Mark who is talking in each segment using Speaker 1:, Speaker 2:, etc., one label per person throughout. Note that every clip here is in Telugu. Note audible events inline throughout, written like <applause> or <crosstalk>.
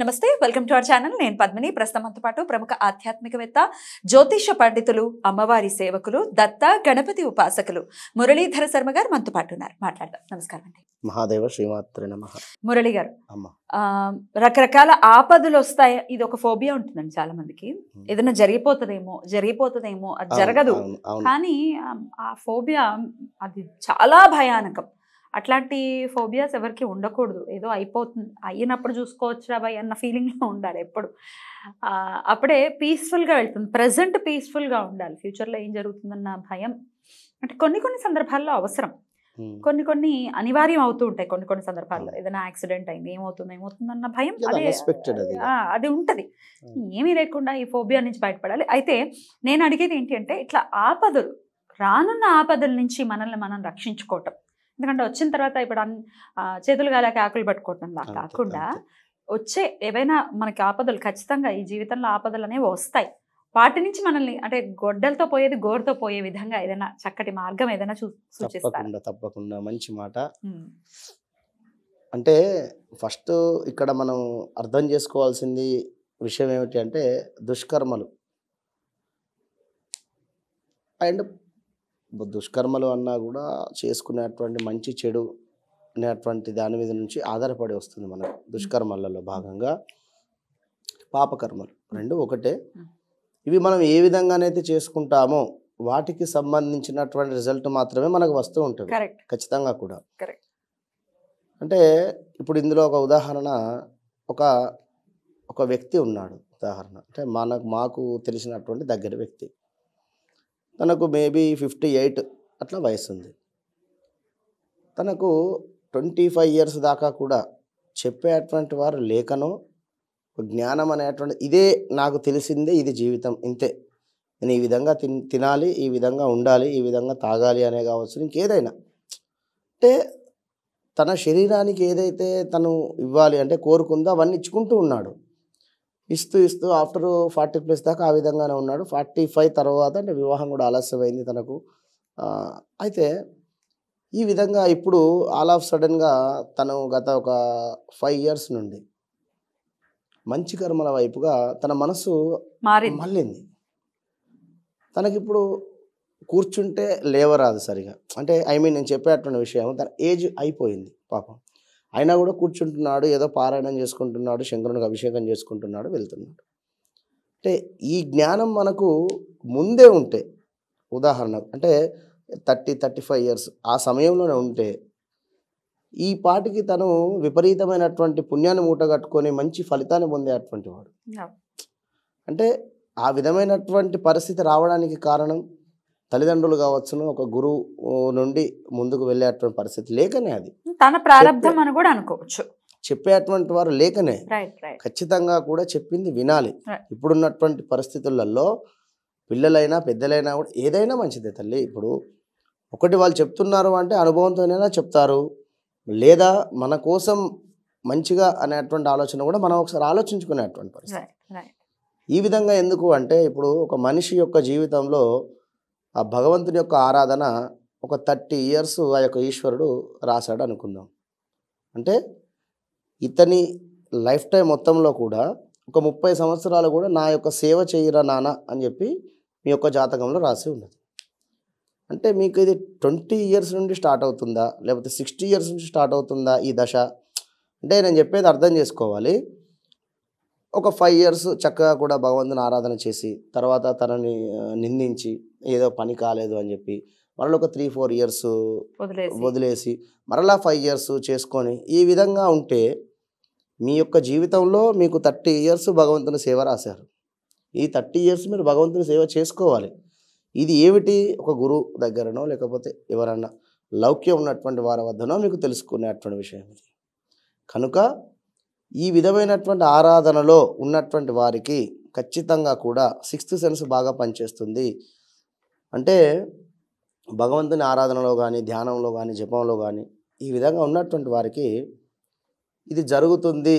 Speaker 1: నమస్తే వెల్కమ్ టు అవర్ ఛానల్ నేను పద్మిని ప్రస్తుతంతో పాటు ప్రముఖ ఆధ్యాత్మికవేత్త జ్యోతిష పండితులు అమ్మవారి సేవకులు దత్త గణపతి ఉపాసకులు మురళీధర శర్మ గారు మనతో పాటు ఉన్నారు మాట్లాడదాం నమస్కారం అండి
Speaker 2: మహాదేవ శ్రీమాత్రి నమ
Speaker 1: మురళి గారు రకరకాల ఆపదలు వస్తాయి ఇది ఒక ఫోబియా ఉంటుందండి చాలా మందికి ఏదైనా జరిగిపోతుందేమో జరిగిపోతుందేమో అది జరగదు కానీ ఆ ఫోబియా అది చాలా భయానకం అట్లాంటి ఫోబియాస్ ఎవరికి ఉండకూడదు ఏదో అయిపోతుంది అయినప్పుడు చూసుకోవచ్చు రాబాయ్ అన్న ఫీలింగ్లో ఉండాలి ఎప్పుడు అప్పుడే పీస్ఫుల్గా వెళ్తుంది ప్రజెంట్ పీస్ఫుల్గా ఉండాలి ఫ్యూచర్లో ఏం జరుగుతుందన్న భయం అంటే కొన్ని కొన్ని సందర్భాల్లో అవసరం కొన్ని కొన్ని అనివార్యం అవుతూ ఉంటాయి కొన్ని కొన్ని సందర్భాల్లో ఏదైనా యాక్సిడెంట్ అయింది ఏమవుతుంది ఏమవుతుంది అన్న భయం అది ఉంటది ఏమీ లేకుండా ఈ ఫోబియా నుంచి బయటపడాలి అయితే నేను అడిగేది ఏంటి అంటే ఇట్లా ఆపదలు రానున్న ఆపదల నుంచి మనల్ని మనం రక్షించుకోవటం ఎందుకంటే వచ్చిన తర్వాత ఇప్పుడు చేతులు గాలాక ఆకులు పట్టుకోవటం లా కాకుండా వచ్చే ఏవైనా మనకి ఆపదలు ఖచ్చితంగా ఈ జీవితంలో ఆపదలు అనేవి వస్తాయి వాటి నుంచి మనల్ని అంటే గొడ్డలతో పోయేది గోరుతో పోయే విధంగా ఏదైనా చక్కటి మార్గం ఏదైనా సూచిస్తారు
Speaker 2: తప్పకుండా మంచి మాట అంటే ఫస్ట్ ఇక్కడ మనం అర్థం చేసుకోవాల్సింది విషయం ఏమిటి అంటే దుష్కర్మలు అండ్ దుష్కర్మలు అన్నా కూడా చేసుకునేటువంటి మంచి చెడు అనేటువంటి దాని మీద నుంచి ఆధారపడి వస్తుంది మనకు దుష్కర్మలలో భాగంగా పాపకర్మలు రెండు ఒకటే ఇవి మనం ఏ విధంగానైతే చేసుకుంటామో వాటికి సంబంధించినటువంటి రిజల్ట్ మాత్రమే మనకు వస్తూ ఉంటుంది ఖచ్చితంగా కూడా అంటే ఇప్పుడు ఇందులో ఒక ఉదాహరణ ఒక ఒక వ్యక్తి ఉన్నాడు ఉదాహరణ అంటే మనకు మాకు తెలిసినటువంటి దగ్గర వ్యక్తి తనకు మేబీ ఫిఫ్టీ ఎయిట్ అట్లా వయసు ఉంది తనకు ట్వంటీ ఫైవ్ ఇయర్స్ దాకా కూడా చెప్పేటువంటి వారు లేఖను జ్ఞానం అనేటువంటి ఇదే నాకు తెలిసిందే ఇది జీవితం ఇంతే నేను ఈ విధంగా తిన్ తినాలి ఈ విధంగా ఉండాలి ఈ విధంగా తాగాలి అనే కావచ్చు ఇంకేదైనా అంటే తన శరీరానికి ఏదైతే తను ఇవ్వాలి అంటే కోరుకుందో అవన్నీ ఇచ్చుకుంటూ ఉన్నాడు ఇస్తూ ఇస్తూ ఆఫ్టర్ ఫార్టీ ప్లస్ దాకా ఆ విధంగానే ఉన్నాడు ఫార్టీ ఫైవ్ తర్వాత అంటే వివాహం కూడా ఆలస్యమైంది తనకు అయితే ఈ విధంగా ఇప్పుడు ఆల్ ఆఫ్ సడన్గా తను గత ఒక ఫైవ్ ఇయర్స్ నుండి మంచి కర్మల వైపుగా తన మనసు మళ్ళింది తనకిప్పుడు కూర్చుంటే లేవరాదు సరిగా అంటే ఐ మీన్ నేను చెప్పేటువంటి విషయం తన ఏజ్ అయిపోయింది పాపం అయినా కూడా కూర్చుంటున్నాడు ఏదో పారాయణం చేసుకుంటున్నాడు శంకరునికి అభిషేకం చేసుకుంటున్నాడు వెళ్తున్నాడు అంటే ఈ జ్ఞానం మనకు ముందే ఉంటే ఉదాహరణ అంటే థర్టీ థర్టీ ఫైవ్ ఇయర్స్ ఆ సమయంలోనే ఉంటే ఈ పాటికి తను విపరీతమైనటువంటి పుణ్యాన్ని మూటగట్టుకొని మంచి ఫలితాన్ని పొందేటువంటి వాడు అంటే ఆ విధమైనటువంటి పరిస్థితి రావడానికి కారణం తల్లిదండ్రులు కావచ్చును ఒక గురువు నుండి ముందుకు వెళ్ళేటువంటి పరిస్థితి లేకనే అది
Speaker 1: తన ప్రారంభం
Speaker 2: అని కూడా అనుకోవచ్చు చెప్పేటువంటి వారు లేకనే ఖచ్చితంగా కూడా చెప్పింది వినాలి ఇప్పుడున్నటువంటి పరిస్థితులలో పిల్లలైనా పెద్దలైనా కూడా ఏదైనా మంచిదే తల్లి ఇప్పుడు ఒకటి వాళ్ళు చెప్తున్నారు అంటే అనుభవంతోనైనా చెప్తారు లేదా మన కోసం మంచిగా అనేటువంటి ఆలోచన కూడా మనం ఒకసారి ఆలోచించుకునేటువంటి పరిస్థితి ఈ విధంగా ఎందుకు అంటే ఇప్పుడు ఒక మనిషి యొక్క జీవితంలో ఆ భగవంతుని యొక్క ఆరాధన ఒక థర్టీ ఇయర్స్ ఆ యొక్క ఈశ్వరుడు రాశాడు అనుకుందాం అంటే ఇతని లైఫ్ టైం మొత్తంలో కూడా ఒక ముప్పై సంవత్సరాలు కూడా నా యొక్క సేవ చేయరా నాన్న అని చెప్పి మీ యొక్క జాతకంలో రాసి ఉన్నది అంటే మీకు ఇది ట్వంటీ ఇయర్స్ నుండి స్టార్ట్ అవుతుందా లేకపోతే సిక్స్టీ ఇయర్స్ నుంచి స్టార్ట్ అవుతుందా ఈ దశ అంటే నేను చెప్పేది అర్థం చేసుకోవాలి ఒక ఫైవ్ ఇయర్స్ చక్కగా కూడా భగవంతుని ఆరాధన చేసి తర్వాత తనని నిందించి ఏదో పని కాలేదు అని చెప్పి మరలా ఒక త్రీ ఫోర్ ఇయర్స్ వదిలేసి మరలా ఫైవ్ ఇయర్స్ చేసుకొని ఈ విధంగా ఉంటే మీ యొక్క జీవితంలో మీకు థర్టీ ఇయర్స్ భగవంతుని సేవ రాశారు ఈ థర్టీ ఇయర్స్ మీరు భగవంతుని సేవ చేసుకోవాలి ఇది ఏమిటి ఒక గురువు దగ్గరనో లేకపోతే ఎవరన్నా లౌక్యం ఉన్నటువంటి వారి వద్దనో మీకు తెలుసుకునేటువంటి విషయం ఇది కనుక ఈ విధమైనటువంటి ఆరాధనలో ఉన్నటువంటి వారికి ఖచ్చితంగా కూడా సిక్స్త్ సెన్స్ బాగా పనిచేస్తుంది అంటే భగవంతుని ఆరాధనలో కానీ ధ్యానంలో కానీ జపంలో కానీ ఈ విధంగా ఉన్నటువంటి వారికి ఇది జరుగుతుంది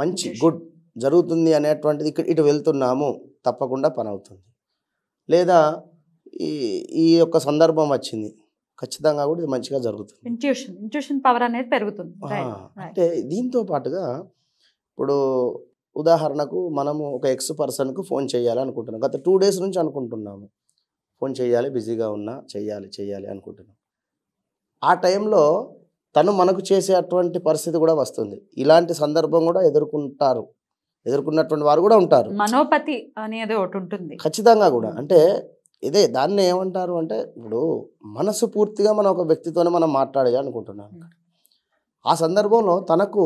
Speaker 2: మంచి గుడ్ జరుగుతుంది అనేటువంటిది ఇక్కడ ఇటు వెళ్తున్నాము తప్పకుండా పని అవుతుంది లేదా ఈ ఈ యొక్క సందర్భం వచ్చింది ఖచ్చితంగా కూడా ఇది మంచిగా
Speaker 1: జరుగుతుంది పవర్ అనేది పెరుగుతుంది
Speaker 2: అంటే దీంతో పాటుగా ఇప్పుడు ఉదాహరణకు మనము ఒక ఎక్స్ పర్సన్కు ఫోన్ చేయాలనుకుంటున్నాం గత టూ డేస్ నుంచి అనుకుంటున్నాము ఫోన్ చేయాలి బిజీగా ఉన్నా చేయాలి చేయాలి అనుకుంటున్నాం ఆ టైంలో తను మనకు చేసే అటువంటి పరిస్థితి కూడా వస్తుంది ఇలాంటి సందర్భం కూడా ఎదుర్కొంటారు ఎదుర్కొన్నటువంటి వారు కూడా ఉంటారు
Speaker 1: మనోపతి అనేది ఒకటి ఉంటుంది
Speaker 2: ఖచ్చితంగా కూడా అంటే ఇదే దాన్ని ఏమంటారు అంటే ఇప్పుడు మనసు పూర్తిగా మనం ఒక వ్యక్తితోనే మనం మాట్లాడాలి అనుకుంటున్నాం ఆ సందర్భంలో తనకు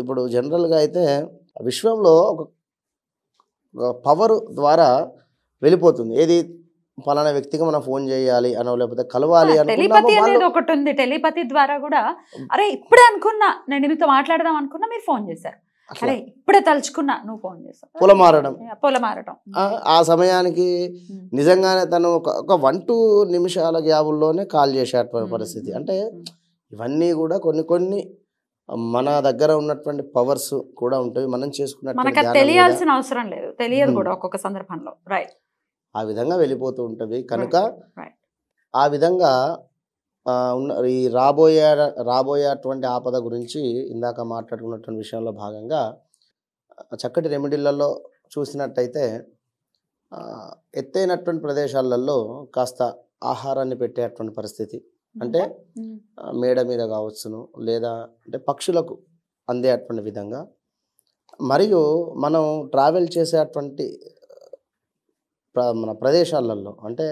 Speaker 2: ఇప్పుడు జనరల్గా అయితే విశ్వంలో ఒక పవర్ ద్వారా వెళ్ళిపోతుంది ఏది పలానా వ్యక్తిగా మనం ఫోన్ చేయాలి అనో లేకపోతే కలవాలి టెలిపతి అనేది
Speaker 1: ఒకటి ఉంది టెలిపతి ద్వారా కూడా అరే ఇప్పుడే అనుకున్నా నేను మీతో మాట్లాడదాం అనుకున్నా మీరు ఫోన్ చేశారు ఇప్పుడే తలుచుకున్నా నువ్వు ఫోన్
Speaker 2: చేస్తావు పొలమారడం మారడం ఆ సమయానికి నిజంగానే తను ఒక వన్ టూ నిమిషాల గ్యాబుల్లోనే కాల్ చేసేటువంటి పరిస్థితి అంటే ఇవన్నీ కూడా కొన్ని కొన్ని మన దగ్గర ఉన్నటువంటి పవర్స్ కూడా ఉంటాయి మనం చేసుకున్నట్టు తెలియాల్సిన
Speaker 1: అవసరం లేదు తెలియదు కూడా ఒక్కొక్క సందర్భంలో రైట్
Speaker 2: ఆ విధంగా వెళ్ళిపోతూ ఉంటుంది కనుక ఆ విధంగా ఉన్న ఈ రాబోయే రాబోయేటువంటి ఆపద గురించి ఇందాక మాట్లాడుకున్నటువంటి విషయంలో భాగంగా చక్కటి రెమెడీలలో చూసినట్టయితే ఎత్తైనటువంటి ప్రదేశాలలో కాస్త ఆహారాన్ని పెట్టేటువంటి పరిస్థితి mm-hmm. అంటే mm-hmm. మేడ మీద కావచ్చును లేదా అంటే పక్షులకు అందేటువంటి విధంగా మరియు మనం ట్రావెల్ చేసేటువంటి మన ప్రదేశాలలో అంటే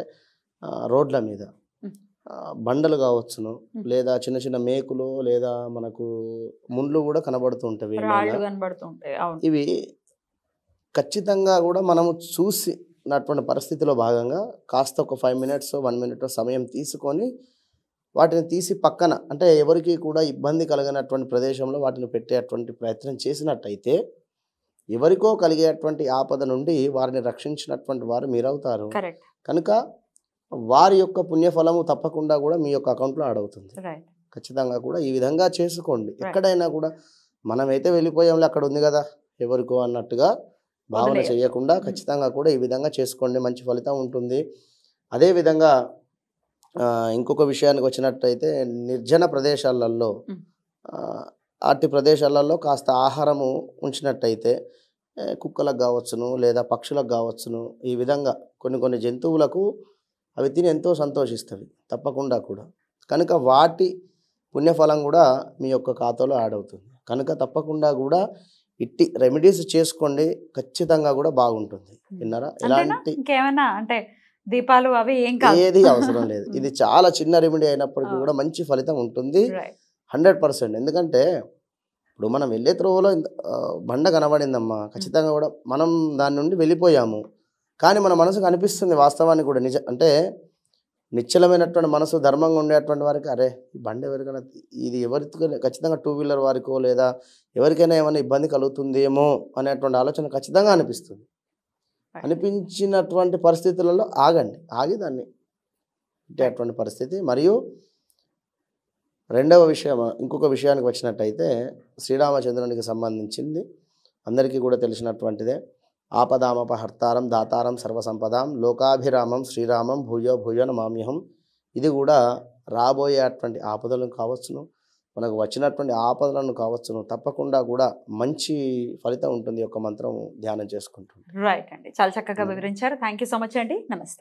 Speaker 2: రోడ్ల మీద బండలు కావచ్చును లేదా చిన్న చిన్న మేకులు లేదా మనకు ముండ్లు కూడా కనబడుతూ ఉంటాయి ఇవి ఖచ్చితంగా కూడా మనము చూసి నటువంటి పరిస్థితిలో భాగంగా కాస్త ఒక ఫైవ్ మినిట్స్ వన్ మినిట్ సమయం తీసుకొని వాటిని తీసి పక్కన అంటే ఎవరికి కూడా ఇబ్బంది కలగనటువంటి ప్రదేశంలో వాటిని పెట్టేటువంటి ప్రయత్నం చేసినట్టయితే ఎవరికో కలిగేటువంటి ఆపద నుండి వారిని రక్షించినటువంటి వారు మీరవుతారు కనుక వారి యొక్క పుణ్యఫలము తప్పకుండా కూడా మీ యొక్క అకౌంట్లో ఆడవుతుంది ఖచ్చితంగా కూడా ఈ విధంగా చేసుకోండి ఎక్కడైనా కూడా మనమైతే వెళ్ళిపోయాంలే అక్కడ ఉంది కదా ఎవరికో అన్నట్టుగా భావన చేయకుండా ఖచ్చితంగా కూడా ఈ విధంగా చేసుకోండి మంచి ఫలితం ఉంటుంది అదేవిధంగా ఇంకొక విషయానికి వచ్చినట్టయితే నిర్జన ప్రదేశాలలో అట్టి ప్రదేశాలలో కాస్త ఆహారము ఉంచినట్టయితే కుక్కలకు కావచ్చును లేదా పక్షులకు కావచ్చును ఈ విధంగా కొన్ని కొన్ని జంతువులకు అవి తిని ఎంతో సంతోషిస్తుంది తప్పకుండా కూడా కనుక వాటి పుణ్యఫలం కూడా మీ యొక్క ఖాతాలో యాడ్ అవుతుంది కనుక తప్పకుండా కూడా ఇట్టి రెమెడీస్ చేసుకోండి ఖచ్చితంగా కూడా బాగుంటుంది విన్నారా ఇలాంటి
Speaker 1: అంటే దీపాలు అవి ఏం ఏది అవసరం లేదు <laughs> ఇది
Speaker 2: చాలా చిన్న రెమెడీ అయినప్పటికీ కూడా మంచి ఫలితం ఉంటుంది హండ్రెడ్ పర్సెంట్ ఎందుకంటే ఇప్పుడు మనం వెళ్ళే త్రోవలో బండ కనబడిందమ్మా ఖచ్చితంగా కూడా మనం దాని నుండి వెళ్ళిపోయాము కానీ మన మనసుకు అనిపిస్తుంది వాస్తవాన్ని కూడా నిజ అంటే నిశ్చలమైనటువంటి మనసు ధర్మంగా ఉండేటువంటి వారికి అరే ఈ బండి ఎవరికైనా ఇది ఎవరికి ఖచ్చితంగా టూ వీలర్ వారికో లేదా ఎవరికైనా ఏమైనా ఇబ్బంది కలుగుతుందేమో అనేటువంటి ఆలోచన ఖచ్చితంగా అనిపిస్తుంది అనిపించినటువంటి పరిస్థితులలో ఆగండి ఆగి దాన్ని అటువంటి పరిస్థితి మరియు రెండవ విషయం ఇంకొక విషయానికి వచ్చినట్టయితే శ్రీరామచంద్రునికి సంబంధించింది అందరికీ కూడా తెలిసినటువంటిదే ఆపదామపహర్తారం దాతారం సర్వసంపదాం లోకాభిరామం శ్రీరామం భూయో భూయోన మామ్యహం ఇది కూడా రాబోయేటువంటి ఆపదలను కావచ్చును మనకు వచ్చినటువంటి ఆపదలను కావచ్చును తప్పకుండా కూడా మంచి ఫలితం ఉంటుంది ఒక మంత్రం ధ్యానం చేసుకుంటుంది
Speaker 1: రైట్ అండి చాలా చక్కగా వివరించారు థ్యాంక్ సో మచ్ అండి నమస్తే